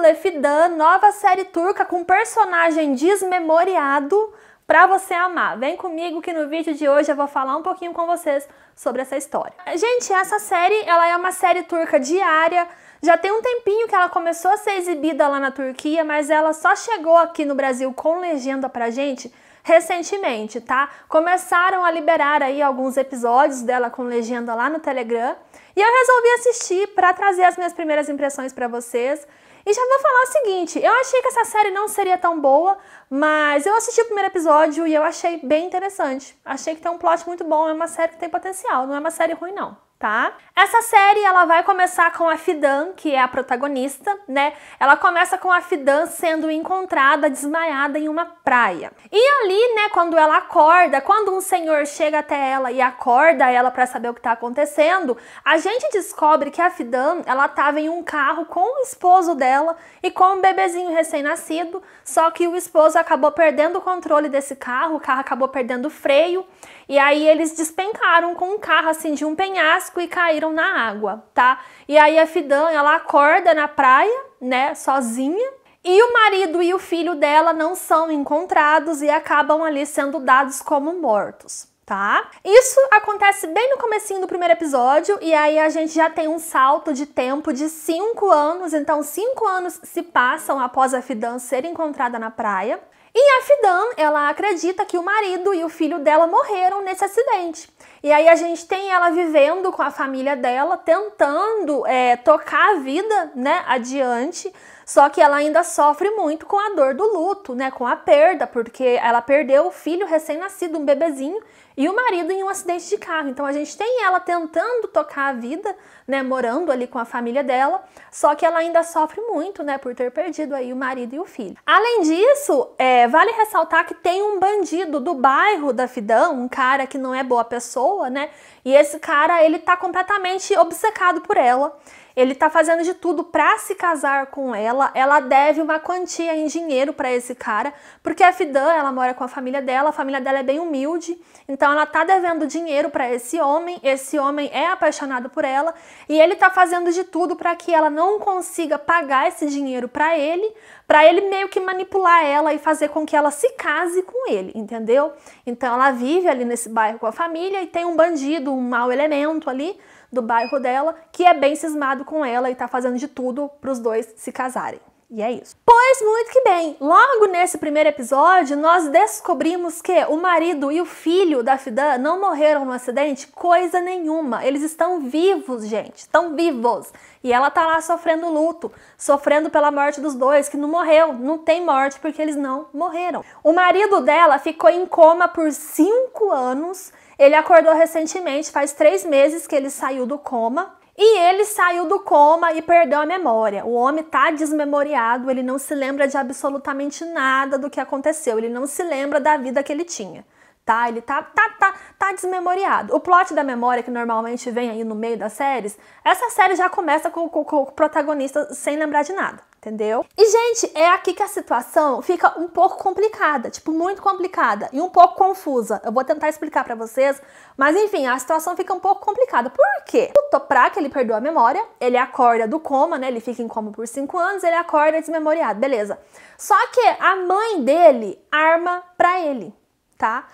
Deklef Dan, nova série turca com personagem desmemoriado para você amar. Vem comigo que no vídeo de hoje eu vou falar um pouquinho com vocês sobre essa história. Gente, essa série, ela é uma série turca diária. Já tem um tempinho que ela começou a ser exibida lá na Turquia, mas ela só chegou aqui no Brasil com legenda pra gente recentemente, tá? Começaram a liberar aí alguns episódios dela com legenda lá no Telegram, e eu resolvi assistir para trazer as minhas primeiras impressões para vocês e já vou falar o seguinte: eu achei que essa série não seria tão boa, mas eu assisti o primeiro episódio e eu achei bem interessante. Achei que tem um plot muito bom, é uma série que tem potencial, não é uma série ruim, não, tá? Essa série ela vai começar com a Fidan, que é a protagonista, né? Ela começa com a Fidan sendo encontrada desmaiada em uma praia. E ali, né, quando ela acorda, quando um senhor chega até ela e acorda ela para saber o que tá acontecendo, a gente descobre que a Fidan, ela tava em um carro com o esposo dela e com um bebezinho recém-nascido, só que o esposo acabou perdendo o controle desse carro, o carro acabou perdendo o freio, e aí eles despencaram com o um carro assim de um penhasco e caíram caíram na água, tá? E aí a Fidan, ela acorda na praia, né, sozinha, e o marido e o filho dela não são encontrados e acabam ali sendo dados como mortos. Tá? Isso acontece bem no comecinho do primeiro episódio e aí a gente já tem um salto de tempo de 5 anos, então 5 anos se passam após a Fidan ser encontrada na praia e a Fidan, ela acredita que o marido e o filho dela morreram nesse acidente. E aí a gente tem ela vivendo com a família dela, tentando é, tocar a vida, né, adiante. Só que ela ainda sofre muito com a dor do luto, né, com a perda, porque ela perdeu o filho recém-nascido, um bebezinho, e o marido em um acidente de carro. Então a gente tem ela tentando tocar a vida, né, morando ali com a família dela, só que ela ainda sofre muito, né, por ter perdido aí o marido e o filho. Além disso, é, vale ressaltar que tem um bandido do bairro da Fidão, um cara que não é boa pessoa, né, e esse cara, ele tá completamente obcecado por ela. Ele tá fazendo de tudo para se casar com ela. Ela deve uma quantia em dinheiro para esse cara, porque a Fidan, ela mora com a família dela, a família dela é bem humilde. Então ela tá devendo dinheiro para esse homem. Esse homem é apaixonado por ela e ele tá fazendo de tudo para que ela não consiga pagar esse dinheiro para ele, para ele meio que manipular ela e fazer com que ela se case com ele, entendeu? Então ela vive ali nesse bairro com a família e tem um bandido, um mau elemento ali do bairro dela que é bem cismado com ela e tá fazendo de tudo para os dois se casarem. E é isso. Pois muito que bem, logo nesse primeiro episódio nós descobrimos que o marido e o filho da Fidan não morreram no acidente, coisa nenhuma. Eles estão vivos, gente, estão vivos. E ela tá lá sofrendo luto, sofrendo pela morte dos dois, que não morreu, não tem morte porque eles não morreram. O marido dela ficou em coma por cinco anos. Ele acordou recentemente, faz três meses que ele saiu do coma e ele saiu do coma e perdeu a memória. O homem está desmemoriado, ele não se lembra de absolutamente nada do que aconteceu, ele não se lembra da vida que ele tinha tá? Ele tá, tá, tá, tá desmemoriado. O plot da memória que normalmente vem aí no meio das séries, essa série já começa com, com, com o protagonista sem lembrar de nada. Entendeu? E, gente, é aqui que a situação fica um pouco complicada, tipo, muito complicada e um pouco confusa. Eu vou tentar explicar para vocês, mas enfim, a situação fica um pouco complicada. Por quê? O Toprak, ele perdeu a memória, ele acorda do coma, né? Ele fica em coma por 5 anos, ele acorda desmemoriado, beleza. Só que a mãe dele arma pra ele, tá?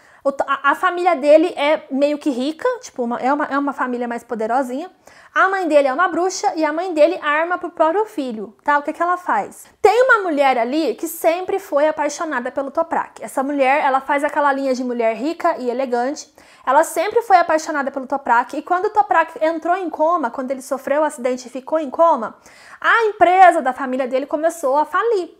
a, família dele é meio que rica, tipo, uma, é, uma, é uma família mais poderosinha. A mãe dele é uma bruxa e a mãe dele arma pro próprio filho, tá? O que, que ela faz? Tem uma mulher ali que sempre foi apaixonada pelo Toprak. Essa mulher, ela faz aquela linha de mulher rica e elegante. Ela sempre foi apaixonada pelo Toprak e quando o Toprak entrou em coma, quando ele sofreu o um acidente e ficou em coma, a empresa da família dele começou a falir.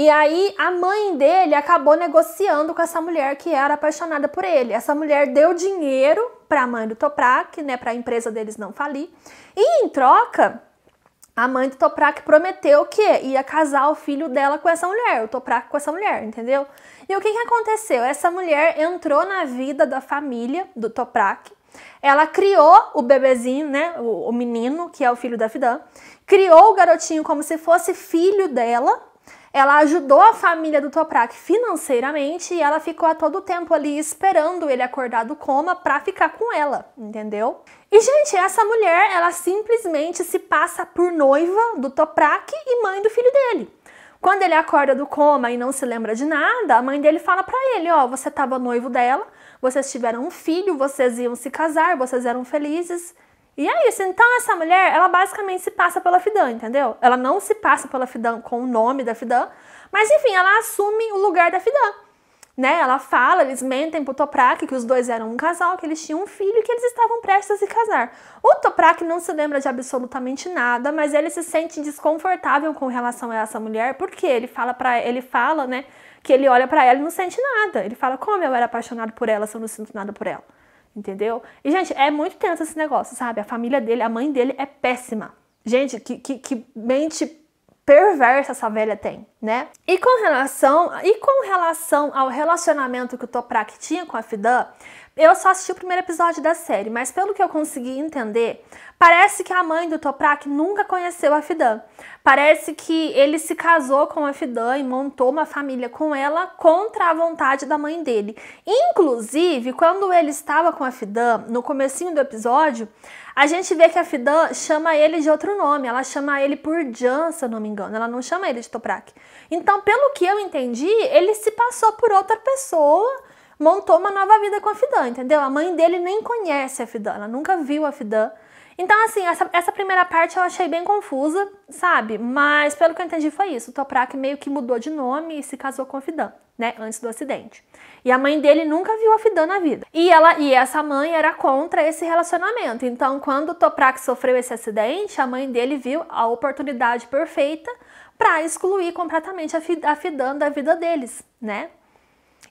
E aí a mãe dele acabou negociando com essa mulher que era apaixonada por ele. Essa mulher deu dinheiro para a mãe do Toprak, né, para a empresa deles não falir. E em troca, a mãe do Toprak prometeu que ia casar o filho dela com essa mulher, o Toprak com essa mulher, entendeu? E o que, que aconteceu? Essa mulher entrou na vida da família do Toprak, ela criou o bebezinho, né? O, o menino, que é o filho da Fidan, criou o garotinho como se fosse filho dela, ela ajudou a família do Toprak financeiramente e ela ficou a todo tempo ali esperando ele acordar do coma para ficar com ela, entendeu? E gente, essa mulher, ela simplesmente se passa por noiva do Toprak e mãe do filho dele. Quando ele acorda do coma e não se lembra de nada, a mãe dele fala para ele, ó, oh, você estava noivo dela, vocês tiveram um filho, vocês iam se casar, vocês eram felizes e é isso. Então, essa mulher, ela basicamente se passa pela Fidan, entendeu? Ela não se passa pela Fidan com o nome da Fidan, mas enfim, ela assume o lugar da Fidan. Né? Ela fala, eles mentem pro Toprak que os dois eram um casal, que eles tinham um filho e que eles estavam prestes a se casar. O Toprak não se lembra de absolutamente nada, mas ele se sente desconfortável com relação a essa mulher, porque ele fala para ele fala, né, que ele olha para ela e não sente nada. Ele fala: "Como eu era apaixonado por ela, se eu não sinto nada por ela?" Entendeu? E, gente, é muito tenso esse negócio, sabe? A família dele, a mãe dele é péssima. Gente, que, que, que mente perversa essa velha tem, né? E com relação, e com relação ao relacionamento que o Toprak tinha com a Fidan, eu só assisti o primeiro episódio da série, mas pelo que eu consegui entender, parece que a mãe do Toprak nunca conheceu a Fidan. Parece que ele se casou com a Fidan e montou uma família com ela contra a vontade da mãe dele. Inclusive, quando ele estava com a Fidan, no comecinho do episódio, a gente vê que a Fidan chama ele de outro nome, ela chama ele por Jan, se eu não me engano, ela não chama ele de Toprak. Então, pelo que eu entendi, ele se passou por outra pessoa montou uma nova vida com a Fidan, entendeu? A mãe dele nem conhece a Fidan, ela nunca viu a Fidan. Então, assim, essa, essa, primeira parte eu achei bem confusa, sabe? Mas pelo que eu entendi foi isso. O Toprak meio que mudou de nome e se casou com a Fidan, né? Antes do acidente. E a mãe dele nunca viu a Fidan na vida. E ela e essa mãe era contra esse relacionamento. Então, quando o Toprak sofreu esse acidente, a mãe dele viu a oportunidade perfeita para excluir completamente a Fidan da vida deles, né?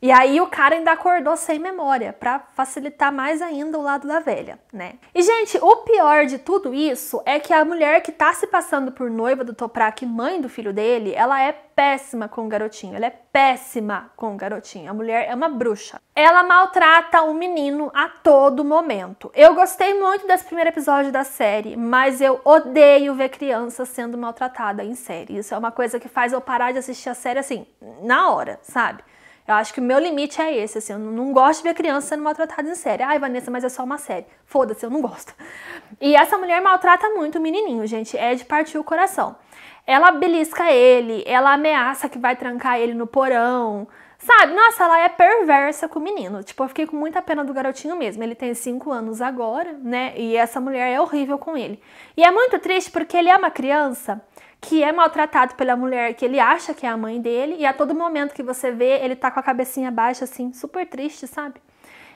E aí o cara ainda acordou sem memória, para facilitar mais ainda o lado da velha, né? E gente, o pior de tudo isso é que a mulher que tá se passando por noiva do Toprak, mãe do filho dele, ela é péssima com o garotinho, ela é péssima com o garotinho. A mulher é uma bruxa. Ela maltrata o menino a todo momento. Eu gostei muito desse primeiro episódio da série, mas eu odeio ver criança sendo maltratada em série. Isso é uma coisa que faz eu parar de assistir a série assim, na hora, sabe? Eu acho que o meu limite é esse, assim, eu não gosto de ver criança sendo maltratada em série. Ai, Vanessa, mas é só uma série. Foda-se, eu não gosto. E essa mulher maltrata muito o menininho, gente, é de partir o coração. Ela belisca ele, ela ameaça que vai trancar ele no porão, Sabe? Nossa, ela é perversa com o menino. Tipo, eu fiquei com muita pena do garotinho mesmo. Ele tem 5 anos agora, né? E essa mulher é horrível com ele. E é muito triste porque ele é uma criança que é maltratado pela mulher que ele acha que é a mãe dele, e a todo momento que você vê, ele tá com a cabecinha baixa, assim, super triste, sabe?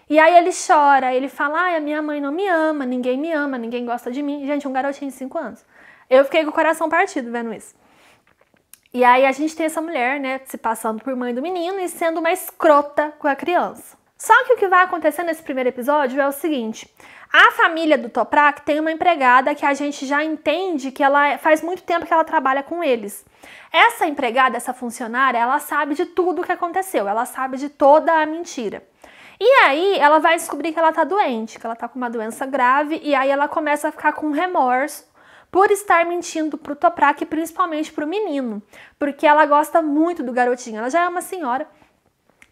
E aí ele chora, ele fala: ai, a minha mãe não me ama, ninguém me ama, ninguém gosta de mim. Gente, um garotinho de 5 anos. Eu fiquei com o coração partido vendo isso. E aí a gente tem essa mulher, né, se passando por mãe do menino e sendo uma escrota com a criança. Só que o que vai acontecer nesse primeiro episódio é o seguinte: a família do Toprak tem uma empregada que a gente já entende que ela é, faz muito tempo que ela trabalha com eles. Essa empregada, essa funcionária, ela sabe de tudo o que aconteceu, ela sabe de toda a mentira. E aí ela vai descobrir que ela está doente, que ela está com uma doença grave, e aí ela começa a ficar com remorso por estar mentindo pro Toprak, principalmente pro menino, porque ela gosta muito do garotinho. Ela já é uma senhora,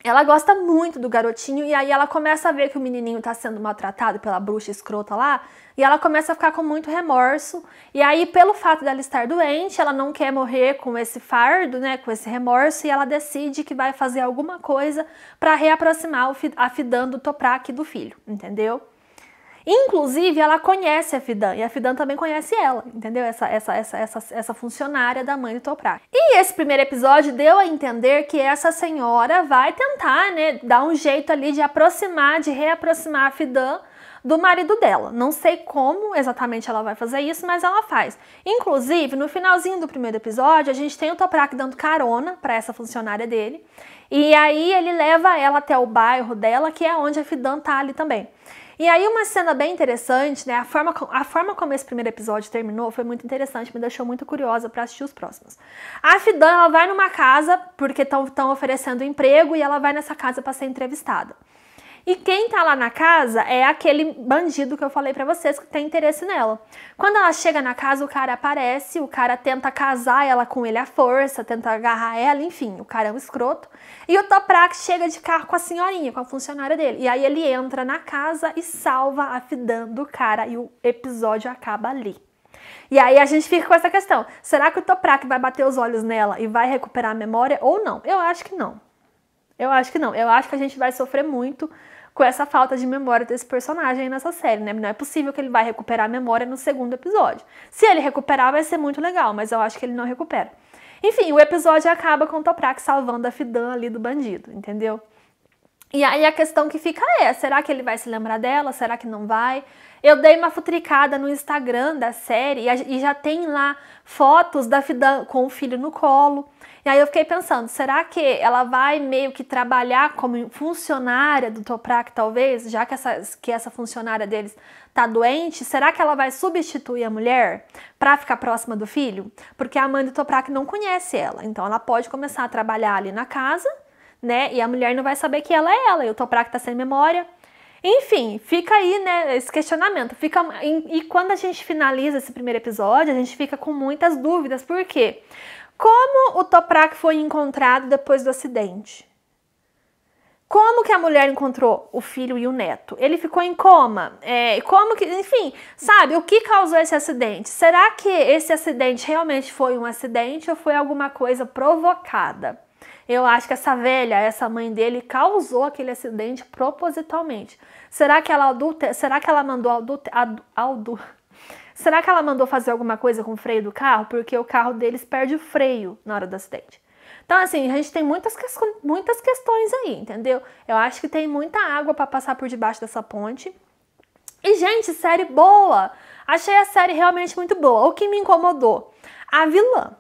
ela gosta muito do garotinho e aí ela começa a ver que o menininho tá sendo maltratado pela bruxa escrota lá, e ela começa a ficar com muito remorso. E aí, pelo fato dela estar doente, ela não quer morrer com esse fardo, né, com esse remorso, e ela decide que vai fazer alguma coisa para reaproximar a afidando do Toprak do filho, entendeu? Inclusive, ela conhece a Fidan e a Fidan também conhece ela, entendeu? Essa, essa, essa, essa, essa funcionária da mãe do Toprak. E esse primeiro episódio deu a entender que essa senhora vai tentar, né, dar um jeito ali de aproximar, de reaproximar a Fidan do marido dela. Não sei como exatamente ela vai fazer isso, mas ela faz. Inclusive, no finalzinho do primeiro episódio, a gente tem o Toprak dando carona para essa funcionária dele. E aí ele leva ela até o bairro dela, que é onde a Fidan tá ali também. E aí uma cena bem interessante, né? A forma, a forma como esse primeiro episódio terminou foi muito interessante, me deixou muito curiosa para assistir os próximos. A Fidan, ela vai numa casa porque estão oferecendo emprego e ela vai nessa casa para ser entrevistada. E quem tá lá na casa é aquele bandido que eu falei para vocês que tem interesse nela. Quando ela chega na casa, o cara aparece, o cara tenta casar ela com ele à força, tenta agarrar ela, enfim, o cara é um escroto. E o Toprak chega de carro com a senhorinha, com a funcionária dele. E aí ele entra na casa e salva a Fidan do cara e o episódio acaba ali. E aí a gente fica com essa questão: será que o Toprak vai bater os olhos nela e vai recuperar a memória ou não? Eu acho que não. Eu acho que não. Eu acho que a gente vai sofrer muito com essa falta de memória desse personagem nessa série, né? Não é possível que ele vai recuperar a memória no segundo episódio. Se ele recuperar, vai ser muito legal, mas eu acho que ele não recupera. Enfim, o episódio acaba com o Toprak salvando a Fidan ali do bandido, entendeu? E aí a questão que fica é: será que ele vai se lembrar dela? Será que não vai? Eu dei uma futricada no Instagram da série e já tem lá fotos da Fidan com o filho no colo. E aí eu fiquei pensando, será que ela vai meio que trabalhar como funcionária do Toprak, talvez, já que essa, que essa funcionária deles tá doente? Será que ela vai substituir a mulher para ficar próxima do filho? Porque a mãe do Toprak não conhece ela, então ela pode começar a trabalhar ali na casa né? E a mulher não vai saber que ela é ela, e o Toprak tá sem memória. Enfim, fica aí, né, esse questionamento. Fica e quando a gente finaliza esse primeiro episódio, a gente fica com muitas dúvidas. Por quê? Como o Toprak foi encontrado depois do acidente? Como que a mulher encontrou o filho e o neto? Ele ficou em coma? É, como que, enfim, sabe, o que causou esse acidente? Será que esse acidente realmente foi um acidente ou foi alguma coisa provocada? Eu acho que essa velha, essa mãe dele, causou aquele acidente propositalmente. Será que ela adulter... será que ela mandou adulter... Será que ela mandou fazer alguma coisa com o freio do carro? Porque o carro deles perde o freio na hora do acidente. Então, assim, a gente tem muitas, muitas questões aí, entendeu? Eu acho que tem muita água para passar por debaixo dessa ponte. E, gente, série boa! Achei a série realmente muito boa. O que me incomodou? A vilã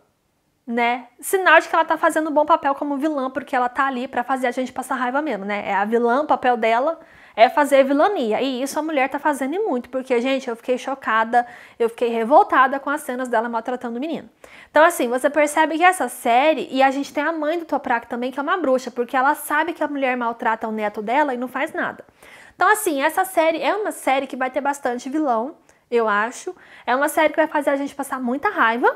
né? Sinal de que ela tá fazendo um bom papel como vilã, porque ela tá ali para fazer a gente passar raiva mesmo, né? É a vilã, o papel dela é fazer vilania. E isso a mulher tá fazendo e muito, porque, gente, eu fiquei chocada, eu fiquei revoltada com as cenas dela maltratando o menino. Então, assim, você percebe que essa série, e a gente tem a mãe do Toprak também, que é uma bruxa, porque ela sabe que a mulher maltrata o neto dela e não faz nada. Então, assim, essa série é uma série que vai ter bastante vilão, eu acho. É uma série que vai fazer a gente passar muita raiva,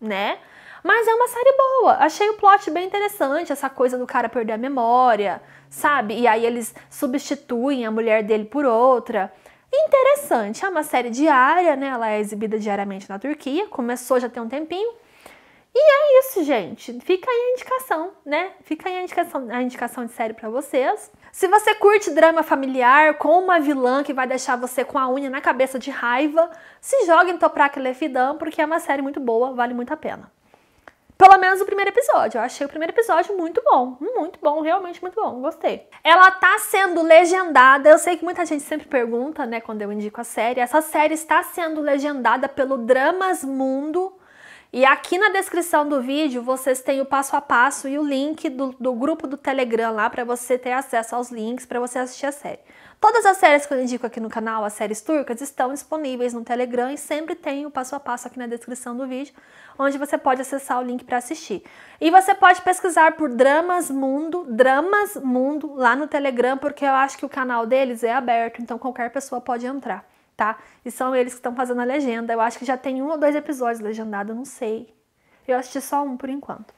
né? Mas é uma série boa. Achei o plot bem interessante, essa coisa do cara perder a memória, sabe? E aí eles substituem a mulher dele por outra. Interessante, é uma série diária, né? Ela é exibida diariamente na Turquia, começou já tem um tempinho. E é isso, gente. Fica aí a indicação, né? Fica aí a indicação, a indicação de série para vocês. Se você curte drama familiar com uma vilã que vai deixar você com a unha na cabeça de raiva, se joga em Toprak Lefidan, porque é uma série muito boa, vale muito a pena. Pelo menos o primeiro episódio. Eu achei o primeiro episódio muito bom. Muito bom, realmente muito bom. Gostei. Ela tá sendo legendada. Eu sei que muita gente sempre pergunta, né, quando eu indico a série. Essa série está sendo legendada pelo Dramas Mundo e aqui na descrição do vídeo vocês têm o passo a passo e o link do, do grupo do Telegram lá para você ter acesso aos links para você assistir a série. Todas as séries que eu indico aqui no canal, as séries turcas, estão disponíveis no Telegram e sempre tem o passo a passo aqui na descrição do vídeo, onde você pode acessar o link para assistir. E você pode pesquisar por Dramas Mundo, Dramas Mundo lá no Telegram, porque eu acho que o canal deles é aberto, então qualquer pessoa pode entrar tá? E são eles que estão fazendo a legenda. Eu acho que já tem um ou dois episódios legendado, não sei. Eu assisti só um por enquanto.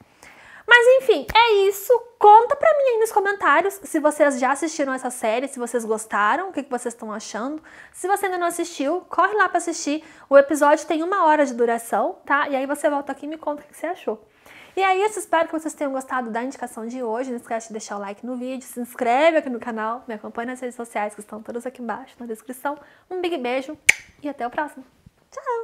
Mas enfim, é isso. Conta pra mim aí nos comentários se vocês já assistiram essa série, se vocês gostaram, o que, que vocês estão achando. Se você ainda não assistiu, corre lá pra assistir. O episódio tem uma hora de duração, tá? E aí você volta aqui e me conta o que você achou. E é isso, espero que vocês tenham gostado da indicação de hoje. Não esquece de deixar o like no vídeo, se inscreve aqui no canal, me acompanha nas redes sociais que estão todas aqui embaixo na descrição. Um big beijo e até o próximo. Tchau!